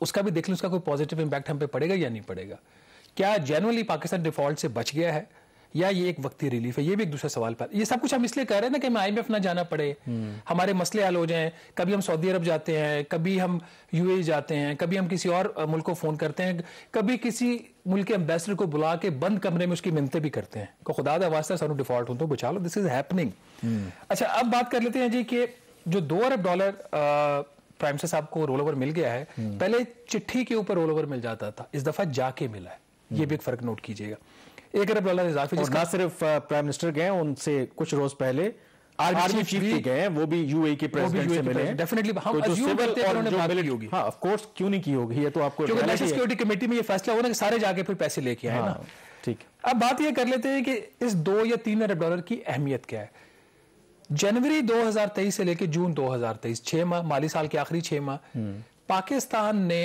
उसका भी देख लें उसका कोई पॉजिटिव इम्पैक्ट हम पे पड़ेगा या नहीं पड़ेगा क्या जनरली पाकिस्तान डिफॉल्ट से बच गया है या ये एक वक्ती रिलीफ है ये भी एक दूसरा सवाल पर ये सब कुछ हम इसलिए कह रहे हैं ना कि हमें आई ना जाना पड़े हम्म। हमारे मसले हल हो जाए कभी हम सऊदी अरब जाते हैं कभी हम यू e जाते हैं कभी हम किसी और मुल्क को फ़ोन करते हैं कभी किसी मुल्क के एम्बेसडर को बुला के बंद कमरे में उसकी मिन्नते भी करते हैं को खुदा वास्ता सर डिफॉल्ट हो तो बचा लो दिस इज हैपनिंग अच्छा अब बात कर लेते हैं जी कि जो दो अरब डॉलर प्राइम मिनिस्टर साहब को रोल ओवर मिल गया है हम्म। पहले चिट्ठी के ऊपर रोल ओवर मिल जाता था इस दफा जाके मिला है ये भी एक फर्क नोट कीजिएगा एक अरब डॉलर इजाफी ना सिर्फ प्राइम मिनिस्टर गए उनसे कुछ रोज पहले आर्मी चीफ गए वो भी e के प्रेसिडेंट e से मिले डेफिनेटली हम हाँ, तो होगी हां ऑफ कोर्स क्यों नहीं की होगी ये तो आपको क्योंकि नेशनल सिक्योरिटी कमेटी में ये फैसला होना कि सारे जाके फिर पैसे लेके आए ना हाँ, ठीक अब बात ये कर लेते हैं कि इस दो या तीन अरब डॉलर की अहमियत क्या है जनवरी 2023 से लेकर जून 2023 छह माह माली साल के आखिरी छह माह हम्म। पाकिस्तान ने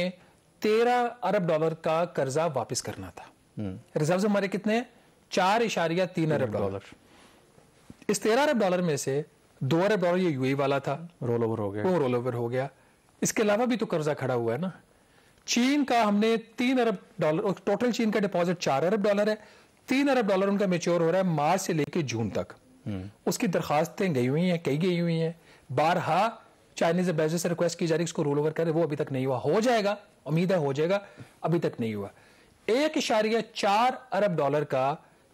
तेरह अरब डॉलर का कर्जा वापस करना था हम्म। रिजर्व हमारे कितने चार इशारिया तीन अरब डॉलर इस तेरह अरब डॉलर में से दो अरब डॉलर ये यूएई वाला था रोल ओवर हो गया वो रोल ओवर हो गया इसके अलावा भी तो कर्जा खड़ा हुआ है ना चीन का हमने तीन अरब डॉलर टोटल चीन का डिपॉजिट चार अरब डॉलर है तीन अरब डॉलर उनका मेच्योर हो रहा है मार्च से लेकर जून तक हम्म। उसकी दरखास्तें गई हुई हैं कई गई हुई हैं बारहा चाइनीज एम्बेसडर से रिक्वेस्ट की जा रही है उसको रोल ओवर करें वो अभी तक नहीं हुआ हो जाएगा उम्मीद है हो जाएगा अभी तक नहीं हुआ एक इशारिया चार अरब डॉलर का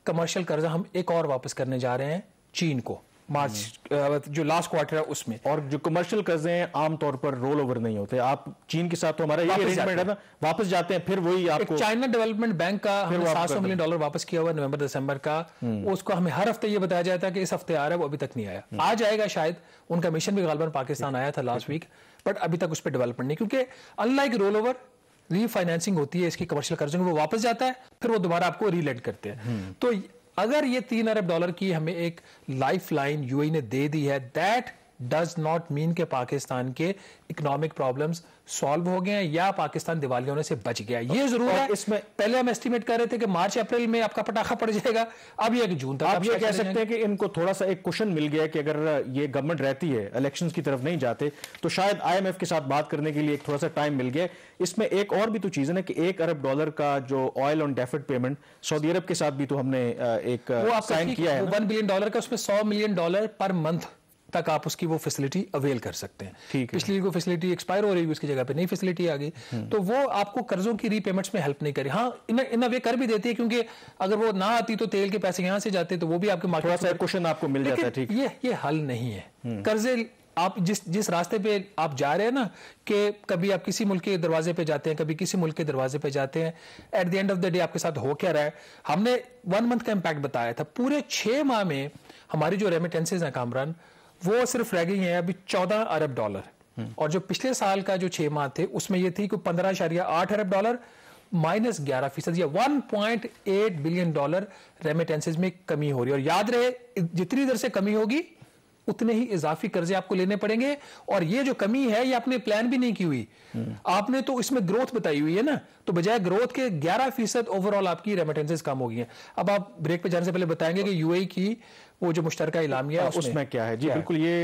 कमर्शियल कर्जा हम एक और वापस करने जा रहे हैं चीन को मार्च जो लास्ट क्वार्टर है उसमें और जो कमर्शियल कर्जे हैं आमतौर पर रोल ओवर नहीं होते आप चीन के साथ तो हमारा ये अरेंजमेंट है ना वापस जाते हैं फिर वही आपको चाइना डेवलपमेंट बैंक का सात सौ मिलियन डॉलर वापस किया हुआ नवंबर दिसंबर का हम्म। उसको हमें हर हफ्ते ये बताया जाता है कि इस हफ्ते आ रहा है वो अभी तक नहीं आया हम्म। आ जाएगा शायद उनका मिशन भी गालबन पाकिस्तान आया था लास्ट वीक बट अभी तक उस पर डेवलपमेंट नहीं क्योंकि अनलाइक रोल ओवर रीफाइनेंसिंग होती है इसकी कमर्शियल कर्जों में वो वापस जाता है फिर वो दोबारा आपको रीलेट करते हैं हम्म। तो अगर ये तीन अरब डॉलर की हमें एक लाइफ लाइन यूएई ने दे दी है दैट डज नॉट मीन के पाकिस्तान के इकोनॉमिक प्रॉब्लम्स सॉल्व हो गए हैं या पाकिस्तान दिवाली होने से बच गया ये जरूर है इसमें पहले हम एस्टिमेट कर रहे थे कि मार्च अप्रैल में आपका पटाखा पड़ जाएगा अब यह जून तक आप ये कह सकते हैं कि इनको थोड़ा सा एक क्वेश्चन मिल गया कि अगर ये गवर्नमेंट रहती है इलेक्शन की तरफ नहीं जाते तो शायद आई के साथ बात करने के लिए एक थोड़ा सा टाइम मिल गया इसमें एक और भी तो चीज है ना कि एक अरब डॉलर का जो oil on deferred payment Saudi Arab के साथ भी तो हमने एक साइन किया है वन बिलियन डॉलर का उसमें सौ मिलियन डॉलर पर मंथ तक आप उसकी वो फैसिलिटी अवेल कर सकते हैं ठीक पिछली वो फैसिलिटी एक्सपायर हो रही है उसकी जगह पे नई फैसिलिटी आ गई हम्म। तो वो आपको कर्जों की रीपेमेंट्स में हेल्प नहीं करे हाँ इन इन वे कर भी देती है क्योंकि अगर वो ना आती तो तेल के पैसे यहाँ से जाते तो वो भी आपके मार्केट सा क्वेश्चन आपको मिल जाता है ठीक ये ये हल नहीं है हम्म। कर्जे आप जिस जिस रास्ते पे आप जा रहे हैं ना कि कभी आप किसी मुल्क के दरवाजे पे जाते हैं कभी किसी मुल्क के दरवाजे पे जाते हैं at the end of the day आपके साथ हो क्या रहा है हमने वन मंथ का इम्पैक्ट बताया था पूरे छह माह में हमारी जो रेमिटेंसेज हैं कामरान वो सिर्फ रह गई है अभी चौदह अरब डॉलर और जो पिछले साल का जो छह माह थे उसमें ये थी कि पंद्रह शरिया आठ अरब डॉलर माइनस ग्यारह फीसद या one point eight billion dollar remittances में कमी हो रही है और याद रहे जितनी देर से कमी होगी उतने ही इजाफी कर्जे आपको लेने पड़ेंगे और ये जो कमी है ये आपने प्लान भी नहीं की हुई आपने तो इसमें ग्रोथ बताई हुई है ना तो बजाय ग्रोथ के 11 फीसद ओवरऑल आपकी रेमिटेंसेज कम हो गई हैं अब आप ब्रेक पे जाने से पहले बताएंगे कि यूएई e की वो जो मुश्तरका इलामिया उसमें क्या है जी बिल्कुल ये